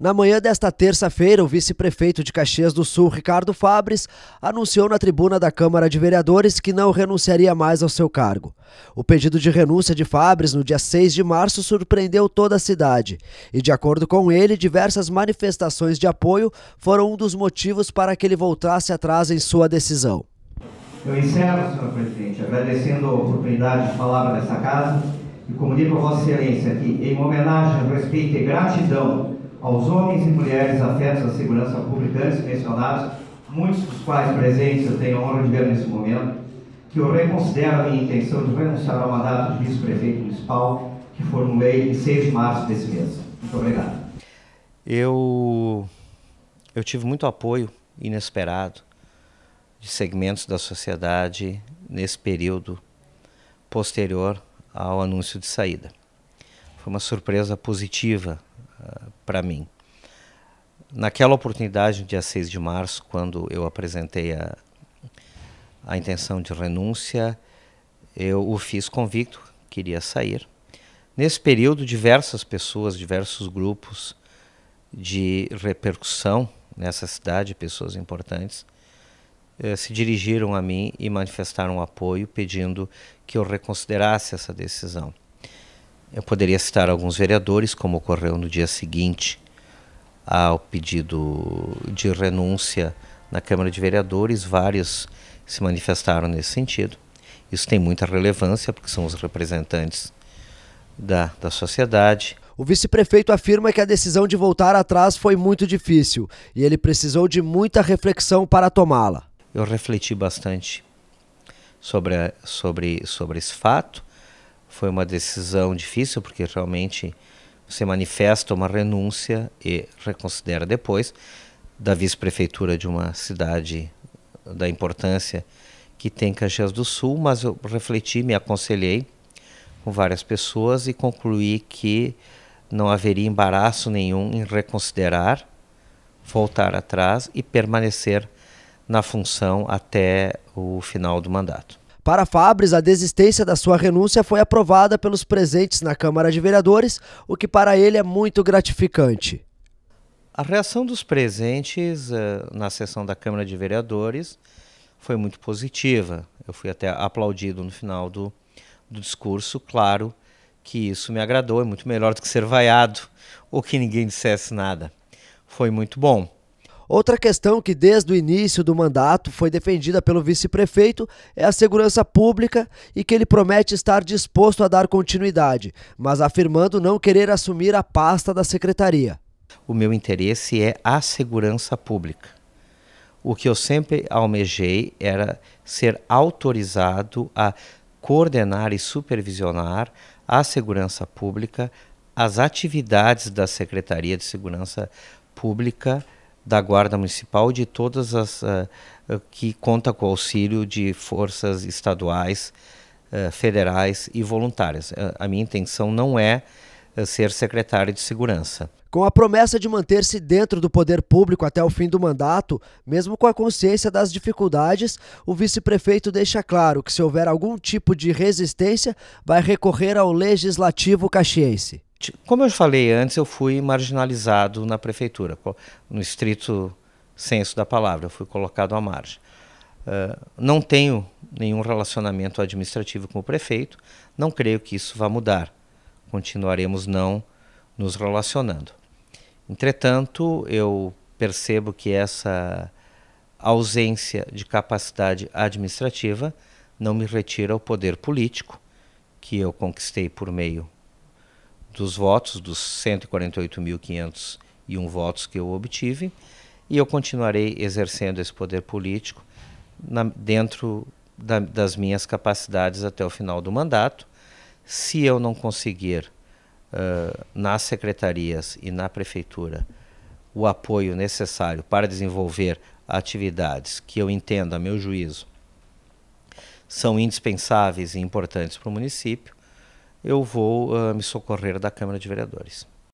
Na manhã desta terça-feira, o vice-prefeito de Caxias do Sul, Ricardo Fabres, anunciou na tribuna da Câmara de Vereadores que não renunciaria mais ao seu cargo. O pedido de renúncia de Fabres no dia 6 de março surpreendeu toda a cidade, e de acordo com ele, diversas manifestações de apoio foram um dos motivos para que ele voltasse atrás em sua decisão. Eu encerro, senhor presidente, agradecendo a oportunidade de falar nessa casa e comunico a Vossa Excelência que, em homenagem, respeito e gratidão aos homens e mulheres afetos à segurança pública antes mencionados, muitos dos quais presentes eu tenho a honra de ver nesse momento, que eu reconsidero a minha intenção de renunciar ao mandato de vice-prefeito municipal que formulei em 6 de março desse mês. Muito obrigado. Eu, eu tive muito apoio inesperado de segmentos da sociedade nesse período posterior ao anúncio de saída. Foi uma surpresa positiva para mim. Naquela oportunidade, no dia 6 de março, quando eu apresentei a, a intenção de renúncia, eu o fiz convicto, queria sair. Nesse período, diversas pessoas, diversos grupos de repercussão nessa cidade, pessoas importantes, eh, se dirigiram a mim e manifestaram apoio, pedindo que eu reconsiderasse essa decisão. Eu poderia citar alguns vereadores, como ocorreu no dia seguinte ao pedido de renúncia na Câmara de Vereadores, vários se manifestaram nesse sentido. Isso tem muita relevância, porque são os representantes da, da sociedade. O vice-prefeito afirma que a decisão de voltar atrás foi muito difícil e ele precisou de muita reflexão para tomá-la. Eu refleti bastante sobre, sobre, sobre esse fato foi uma decisão difícil, porque realmente você manifesta uma renúncia e reconsidera depois da vice-prefeitura de uma cidade da importância que tem Caxias do Sul, mas eu refleti, me aconselhei com várias pessoas e concluí que não haveria embaraço nenhum em reconsiderar, voltar atrás e permanecer na função até o final do mandato. Para Fabres, a desistência da sua renúncia foi aprovada pelos presentes na Câmara de Vereadores, o que para ele é muito gratificante. A reação dos presentes uh, na sessão da Câmara de Vereadores foi muito positiva. Eu fui até aplaudido no final do, do discurso, claro que isso me agradou, é muito melhor do que ser vaiado ou que ninguém dissesse nada. Foi muito bom. Outra questão que desde o início do mandato foi defendida pelo vice-prefeito é a segurança pública e que ele promete estar disposto a dar continuidade, mas afirmando não querer assumir a pasta da secretaria. O meu interesse é a segurança pública. O que eu sempre almejei era ser autorizado a coordenar e supervisionar a segurança pública, as atividades da Secretaria de Segurança Pública da Guarda Municipal de todas as uh, que conta com o auxílio de forças estaduais, uh, federais e voluntárias. Uh, a minha intenção não é ser secretário de segurança. Com a promessa de manter-se dentro do poder público até o fim do mandato, mesmo com a consciência das dificuldades, o vice-prefeito deixa claro que se houver algum tipo de resistência, vai recorrer ao legislativo caxiense. Como eu falei antes, eu fui marginalizado na prefeitura, no estrito senso da palavra, eu fui colocado à margem. Uh, não tenho nenhum relacionamento administrativo com o prefeito, não creio que isso vá mudar. Continuaremos não nos relacionando. Entretanto, eu percebo que essa ausência de capacidade administrativa não me retira o poder político que eu conquistei por meio dos votos, dos 148.501 votos que eu obtive, e eu continuarei exercendo esse poder político na, dentro da, das minhas capacidades até o final do mandato. Se eu não conseguir uh, nas secretarias e na prefeitura o apoio necessário para desenvolver atividades que eu entendo a meu juízo, são indispensáveis e importantes para o município, eu vou uh, me socorrer da Câmara de Vereadores.